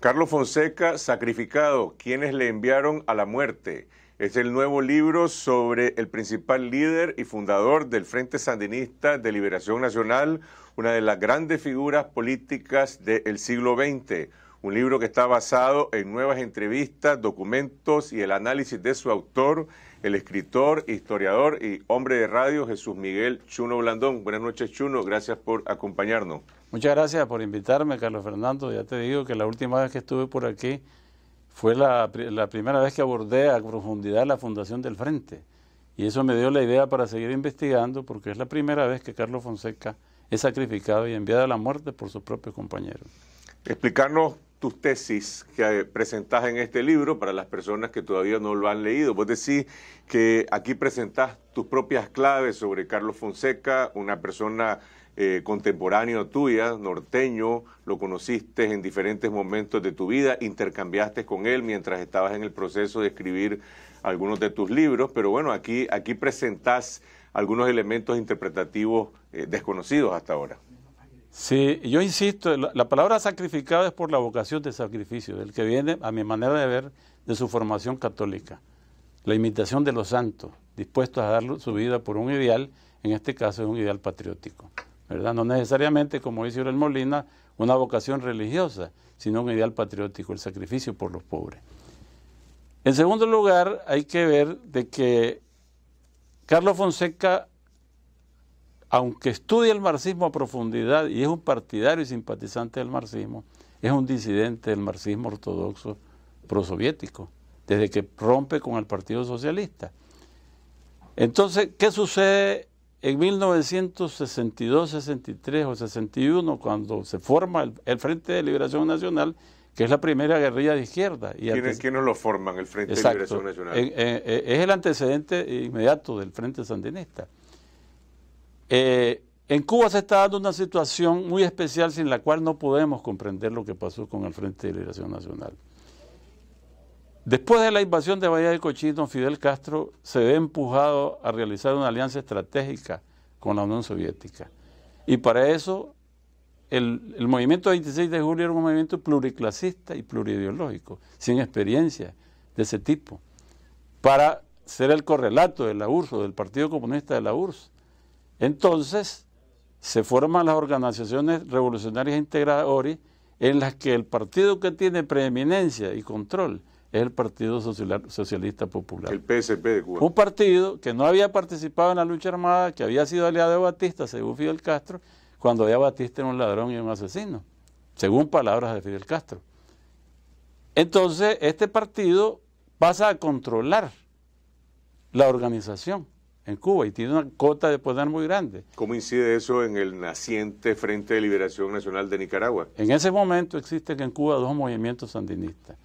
Carlos Fonseca, sacrificado, quienes le enviaron a la muerte. Es el nuevo libro sobre el principal líder y fundador del Frente Sandinista de Liberación Nacional, una de las grandes figuras políticas del siglo XX. Un libro que está basado en nuevas entrevistas, documentos y el análisis de su autor el escritor, historiador y hombre de radio Jesús Miguel Chuno Blandón. Buenas noches, Chuno. Gracias por acompañarnos. Muchas gracias por invitarme, Carlos Fernando. Ya te digo que la última vez que estuve por aquí fue la, primera vez que abordé a profundidad la fundación del Frente. Y eso me dio la idea para seguir investigando, porque es la primera vez que Carlos Fonseca es sacrificado y enviado a la muerte por sus propios compañeros. Explicarnos tus tesis que presentas en este libro para las personas que todavía no lo han leído. Vos decís que aquí presentás tus propias claves sobre Carlos Fonseca, una persona eh, contemporáneo tuya, norteño, lo conociste en diferentes momentos de tu vida, intercambiaste con él mientras estabas en el proceso de escribir algunos de tus libros, pero bueno, aquí, aquí presentás algunos elementos interpretativos eh, desconocidos hasta ahora. Sí, yo insisto, la, palabra sacrificado es por la vocación de sacrificio, del que viene, a mi manera de ver, de su formación católica. La imitación de los santos, dispuestos a dar su vida por un ideal, en este caso es un ideal patriótico. ¿verdad? No necesariamente, como dice el Molina, una vocación religiosa, sino un ideal patriótico, el sacrificio por los pobres. En segundo lugar, hay que ver de que Carlos Fonseca aunque estudia el marxismo a profundidad y es un partidario y simpatizante del marxismo, es un disidente del marxismo ortodoxo prosoviético, desde que rompe con el Partido Socialista. Entonces, ¿qué sucede en 1962, 63 o 61, cuando se forma el, Frente de Liberación Nacional, que es la primera guerrilla de izquierda? Y ¿Quiénes, no lo forman, el Frente de Liberación Nacional? Eh, eh, eh, es el antecedente inmediato del Frente Sandinista. Eh, en Cuba se está dando una situación muy especial sin la cual no podemos comprender lo que pasó con el Frente de Liberación Nacional. Después de la invasión de Bahía de don Fidel Castro se ve empujado a realizar una alianza estratégica con la Unión Soviética. Y para eso el, movimiento 26 de julio era un movimiento pluriclasista y plurideológico, sin experiencia de ese tipo, para ser el correlato de la URSS, del Partido Comunista de la URSS entonces, se forman las organizaciones revolucionarias integradoras en las que el partido que tiene preeminencia y control es el Partido Socialista Popular. El PSP de Cuba. Un partido que no había participado en la lucha armada, que había sido aliado de Batista, según Fidel Castro, cuando había Batista era un ladrón y un asesino, según palabras de Fidel Castro. Entonces, este partido pasa a controlar la organización en Cuba y tiene una cota de poder muy grande. ¿Cómo incide eso en el naciente Frente de Liberación Nacional de Nicaragua? En ese momento existen en Cuba dos movimientos sandinistas.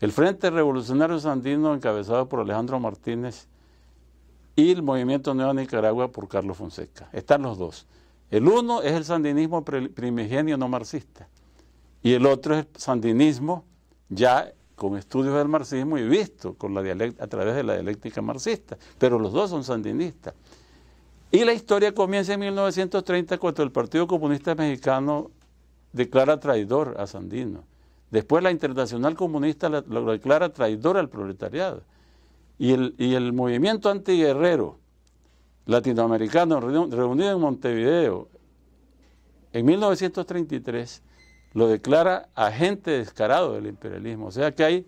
El Frente Revolucionario Sandino encabezado por Alejandro Martínez y el Movimiento Nueva Nicaragua por Carlos Fonseca. Están los dos. El uno es el sandinismo primigenio no marxista y el otro es el sandinismo ya con estudios del marxismo y visto con la a través de la dialéctica marxista, pero los dos son sandinistas. Y la historia comienza en 1930 cuando el Partido Comunista Mexicano declara traidor a Sandino. Después la Internacional Comunista lo declara traidor al proletariado. Y el, y el movimiento antiguerrero latinoamericano reunido en Montevideo en 1933 lo declara agente descarado del imperialismo. O sea que hay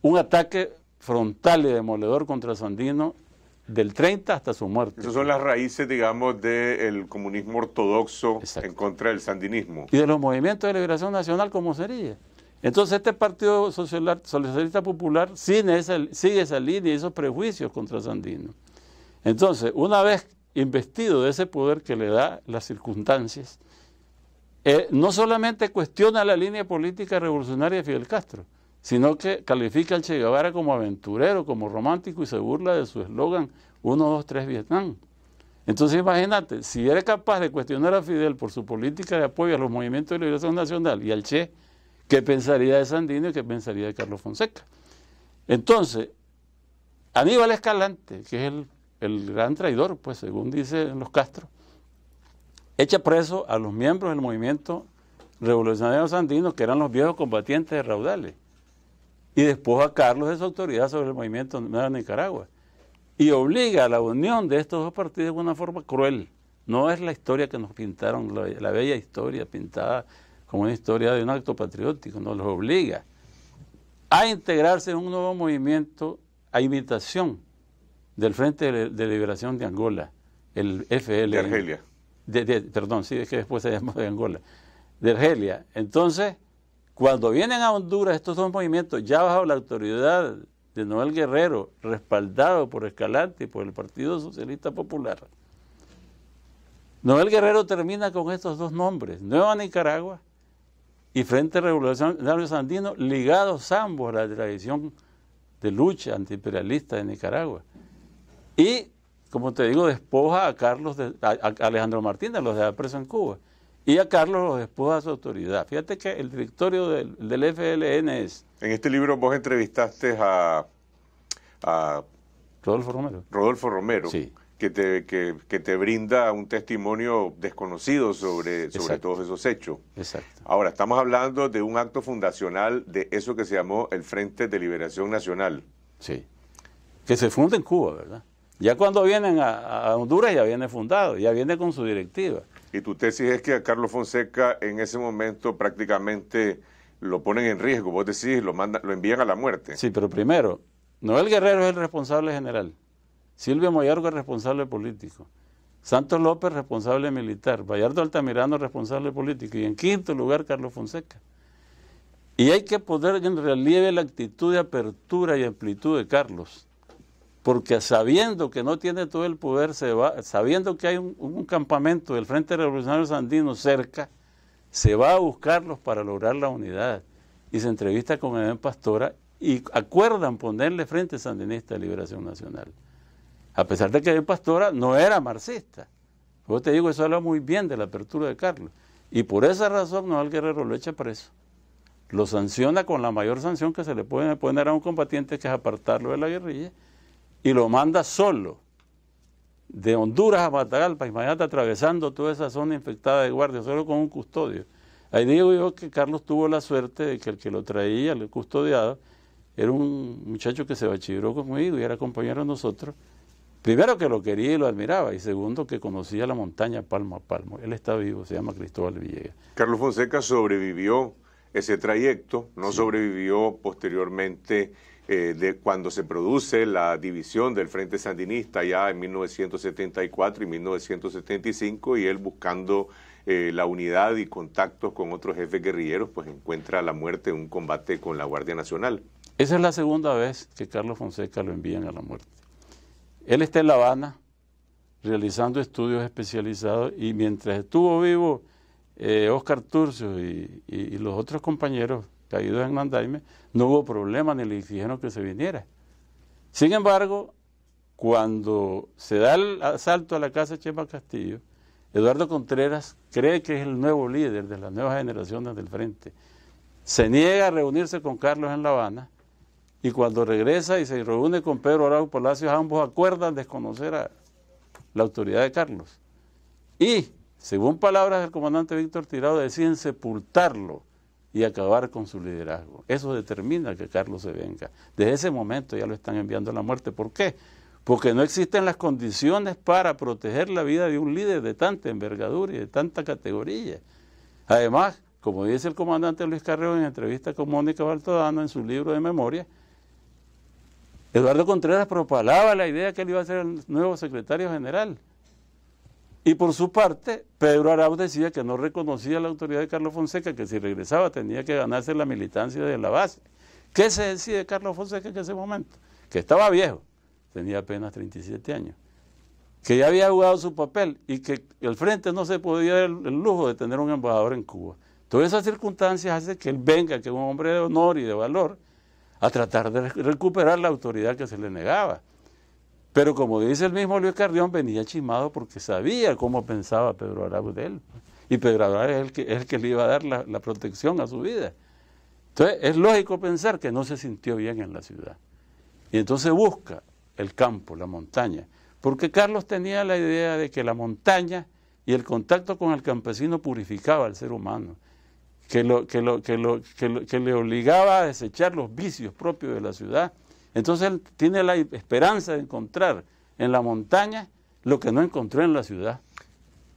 un ataque frontal y demoledor contra Sandino del 30 hasta su muerte. Esas son las raíces, digamos, del comunismo ortodoxo en contra del sandinismo. Y de los movimientos de liberación nacional como sería. Entonces este Partido Socialista Popular sigue esa, sigue esa línea y esos prejuicios contra Sandino. Entonces, una vez investido de ese poder que le da las circunstancias, eh, no solamente cuestiona la línea política revolucionaria de Fidel Castro, sino que califica al Che Guevara como aventurero, como romántico y se burla de su eslogan 1, 2, 3 Vietnam. Entonces imagínate, si era capaz de cuestionar a Fidel por su política de apoyo a los movimientos de liberación nacional y al Che, ¿qué pensaría de Sandino y qué pensaría de Carlos Fonseca? Entonces, Aníbal Escalante, que es el, el gran traidor, pues según dicen los Castro, echa preso a los miembros del movimiento revolucionario sandino, que eran los viejos combatientes de raudales, y después a Carlos de su autoridad sobre el movimiento de Nicaragua, y obliga a la unión de estos dos partidos de una forma cruel. No es la historia que nos pintaron, la, bella historia pintada como una historia de un acto patriótico, nos los obliga a integrarse en un nuevo movimiento a imitación del Frente de Liberación de Angola, el FL De Argelia perdón, sí, es que después se llamó de Angola, de Argelia. Entonces, cuando vienen a Honduras estos dos movimientos, ya bajo la autoridad de Noel Guerrero, respaldado por Escalante y por el Partido Socialista Popular, Noel Guerrero termina con estos dos nombres, Nueva Nicaragua y Frente Revolucionario Sandino, ligados ambos a la tradición de lucha antiimperialista de Nicaragua. Y como te digo, despoja a Carlos, de, a, Alejandro Martínez, los deja preso en Cuba. Y a Carlos los despoja a su autoridad. Fíjate que el directorio del, FLN es... En este libro vos entrevistaste a... Rodolfo Romero. Rodolfo Romero. Que te, te brinda un testimonio desconocido sobre, sobre todos esos hechos. Exacto. Ahora, estamos hablando de un acto fundacional de eso que se llamó el Frente de Liberación Nacional. Sí. Que se funda en Cuba, ¿verdad? Ya cuando vienen a, Honduras ya viene fundado, ya viene con su directiva. Y tu tesis es que a Carlos Fonseca en ese momento prácticamente lo ponen en riesgo, vos decís, lo, mandan, lo envían a la muerte. Sí, pero primero, Noel Guerrero es el responsable general, Silvio Mollargo es responsable político, Santos López responsable militar, Bayardo Altamirano responsable político y en quinto lugar Carlos Fonseca. Y hay que poner en relieve la actitud de apertura y amplitud de Carlos porque sabiendo que no tiene todo el poder, se va, sabiendo que hay un, campamento del Frente Revolucionario Sandino cerca, se va a buscarlos para lograr la unidad. Y se entrevista con Edén Pastora y acuerdan ponerle Frente Sandinista de Liberación Nacional. A pesar de que Edén Pastora no era marxista. Yo te digo, eso habla muy bien de la apertura de Carlos. Y por esa razón Noel Guerrero lo echa preso. Lo sanciona con la mayor sanción que se le puede poner a un combatiente, que es apartarlo de la guerrilla y lo manda solo de Honduras a Matagalpa, mañana atravesando toda esa zona infectada de guardias, solo con un custodio. Ahí digo yo que Carlos tuvo la suerte de que el que lo traía, el custodiado, era un muchacho que se bachilleró conmigo y era compañero de nosotros. Primero que lo quería y lo admiraba, y segundo que conocía la montaña palmo a palmo. Él está vivo, se llama Cristóbal Villegas. Carlos Fonseca sobrevivió ese trayecto, no sobrevivió posteriormente eh, de cuando se produce la división del Frente Sandinista ya en 1974 y 1975 y él buscando eh, la unidad y contactos con otros jefes guerrilleros, pues encuentra la muerte en un combate con la Guardia Nacional. Esa es la segunda vez que Carlos Fonseca lo envían a la muerte. Él está en La Habana realizando estudios especializados y mientras estuvo vivo, Oscar eh, Turcio y los otros compañeros caídos en Mandaime, no hubo problema ni le dijeron que se viniera. Sin embargo, cuando se da el asalto a la casa de Chema Castillo, Eduardo Contreras cree que es el nuevo líder de las nuevas generaciones del frente. Se niega a reunirse con Carlos en La Habana y cuando regresa y se reúne con Pedro Araujo Palacios, ambos acuerdan desconocer a la autoridad de Carlos. Y, según palabras del comandante Víctor Tirado, deciden sepultarlo y acabar con su liderazgo. Eso determina que Carlos se venga. Desde ese momento ya lo están enviando a la muerte. ¿Por qué? Porque no existen las condiciones para proteger la vida de un líder de tanta envergadura y de tanta categoría. Además, como dice el comandante Luis Carreón en entrevista con Mónica Baltodano en su libro de memoria, Eduardo Contreras propalaba la idea que él iba a ser el nuevo secretario general. Y por su parte, Pedro Arau decía que no reconocía la autoridad de Carlos Fonseca, que si regresaba tenía que ganarse la militancia de la base. ¿Qué se decía de Carlos Fonseca en ese momento? Que estaba viejo, tenía apenas 37 años, que ya había jugado su papel y que el frente no se podía dar el, el lujo de tener un embajador en Cuba. Todas esas circunstancias hacen que él venga, que es un hombre de honor y de valor, a tratar de recuperar la autoridad que se le negaba. Pero como dice el mismo Luis Carrión, venía chismado porque sabía cómo pensaba Pedro Arau de él. Y Pedro Arau es el que, el que le iba a dar la, la protección a su vida. Entonces es lógico pensar que no se sintió bien en la ciudad. Y entonces busca el campo, la montaña. Porque Carlos tenía la idea de que la montaña y el contacto con el campesino purificaba al ser humano, que, lo, que, lo, que, lo, que, le obligaba a desechar los vicios propios de la ciudad entonces él tiene la esperanza de encontrar en la montaña lo que no encontró en la ciudad.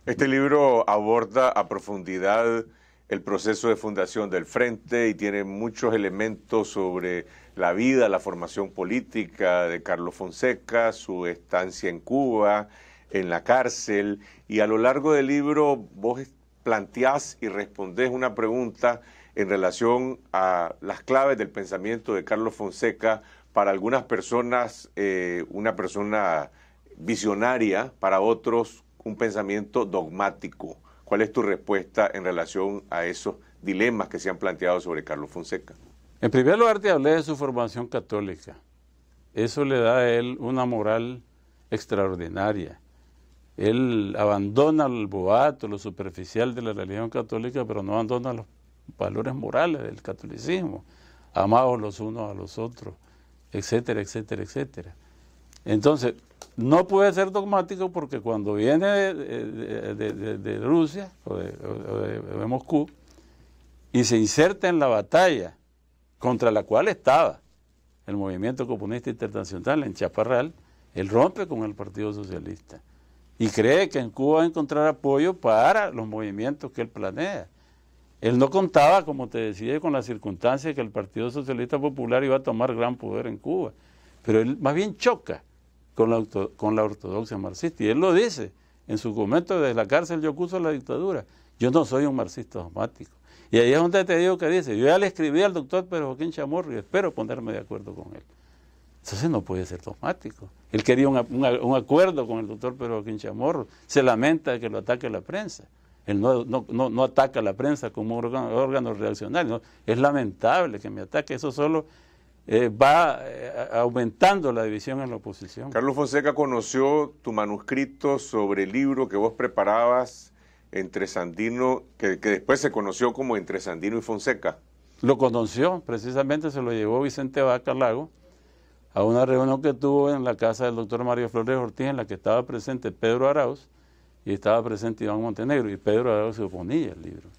Este libro aborda a profundidad el proceso de fundación del Frente y tiene muchos elementos sobre la vida, la formación política de Carlos Fonseca, su estancia en Cuba, en la cárcel, y a lo largo del libro vos planteás y respondés una pregunta en relación a las claves del pensamiento de Carlos Fonseca para algunas personas eh, una persona visionaria, para otros un pensamiento dogmático. ¿Cuál es tu respuesta en relación a esos dilemas que se han planteado sobre Carlos Fonseca? En primer lugar, te hablé de su formación católica. Eso le da a él una moral extraordinaria. Él abandona el boato, lo superficial de la religión católica, pero no abandona los valores morales del catolicismo, amados los unos a los otros, etcétera, etcétera, etcétera. Entonces, no puede ser dogmático porque cuando viene de, Rusia o, o de, Moscú y se inserta en la batalla contra la cual estaba el movimiento comunista internacional en Chaparral, él rompe con el Partido Socialista y cree que en Cuba va a encontrar apoyo para los movimientos que él planea. Él no contaba, como te decía, con la circunstancia de que el Partido Socialista Popular iba a tomar gran poder en Cuba. Pero él más bien choca con la, ortodoxia marxista. Y él lo dice en su documento desde la cárcel, yo acuso la dictadura. Yo no soy un marxista dogmático. Y ahí es donde te digo que dice, yo ya le escribí al doctor Pedro Joaquín Chamorro y espero ponerme de acuerdo con él. Entonces no puede ser dogmático. Él quería un, acuerdo con el doctor Pedro Joaquín Chamorro. Se lamenta de que lo ataque la prensa. Él no, ataca a la prensa como órgano, órgano reaccionario. Es lamentable que me ataque. Eso solo eh, va eh, aumentando la división en la oposición. Carlos Fonseca conoció tu manuscrito sobre el libro que vos preparabas entre Sandino, que, que después se conoció como entre Sandino y Fonseca. Lo conoció, precisamente se lo llevó Vicente Vaca Lago a una reunión que tuvo en la casa del doctor Mario Flores Ortiz, en la que estaba presente Pedro Arauz, y estaba presente Iván Montenegro, y Pedro se oponía al libro.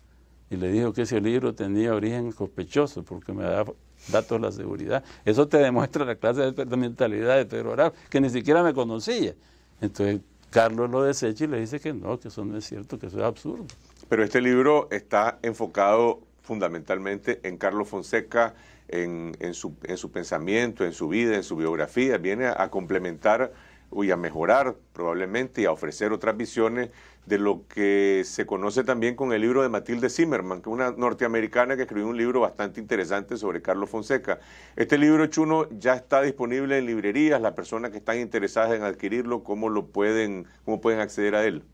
Y le dijo que ese libro tenía origen sospechoso, porque me daba datos de la seguridad. Eso te demuestra la clase de mentalidad de Pedro Aragón, que ni siquiera me conocía. Entonces Carlos lo desecha y le dice que no, que eso no es cierto, que eso es absurdo. Pero este libro está enfocado fundamentalmente en Carlos Fonseca, en, su, pensamiento, en su vida, en su biografía. Viene a complementar y a mejorar probablemente y a ofrecer otras visiones de lo que se conoce también con el libro de Matilde Zimmerman, que es una norteamericana que escribió un libro bastante interesante sobre Carlos Fonseca. Este libro chuno ya está disponible en librerías, las personas que están interesadas en adquirirlo, ¿cómo, lo pueden, pueden acceder a él?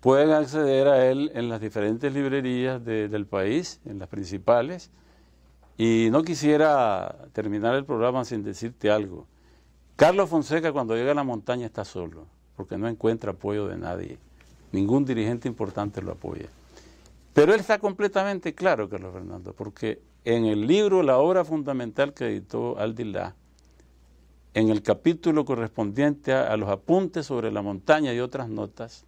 Pueden acceder a él en las diferentes librerías del país, en las principales, y no quisiera terminar el programa sin decirte algo. Carlos Fonseca cuando llega a la montaña está solo, porque no encuentra apoyo de nadie. Ningún dirigente importante lo apoya. Pero él está completamente claro, Carlos Fernando, porque en el libro, la obra fundamental que editó Aldilá, en el capítulo correspondiente a, a, los apuntes sobre la montaña y otras notas,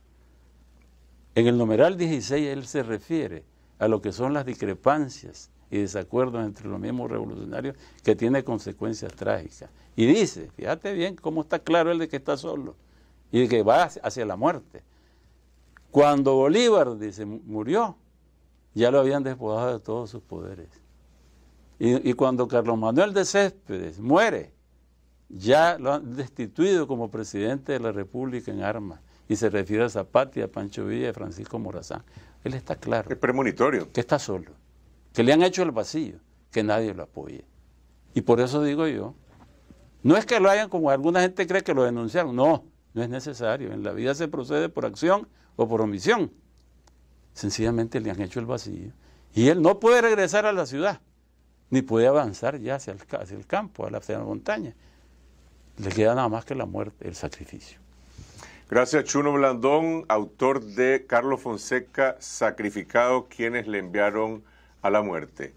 en el numeral 16 él se refiere a lo que son las discrepancias y desacuerdos entre los mismos revolucionarios que tiene consecuencias trágicas. Y dice, fíjate bien cómo está claro el de que está solo y de que va hacia la muerte. Cuando Bolívar, dice, murió, ya lo habían despojado de todos sus poderes. Y, cuando Carlos Manuel de Céspedes muere, ya lo han destituido como presidente de la República en armas. Y se refiere a Zapati, a Pancho Villa y a Francisco Morazán. Él está claro. Es premonitorio. Que está solo que le han hecho el vacío, que nadie lo apoye. Y por eso digo yo, no es que lo hayan como alguna gente cree que lo denunciaron, no, no es necesario. En la vida se procede por acción o por omisión. Sencillamente le han hecho el vacío. Y él no puede regresar a la ciudad, ni puede avanzar ya hacia el, campo, a hacia la montaña. Le queda nada más que la muerte, el sacrificio. Gracias, Chuno Blandón, autor de Carlos Fonseca, Sacrificado, quienes le enviaron la muerte.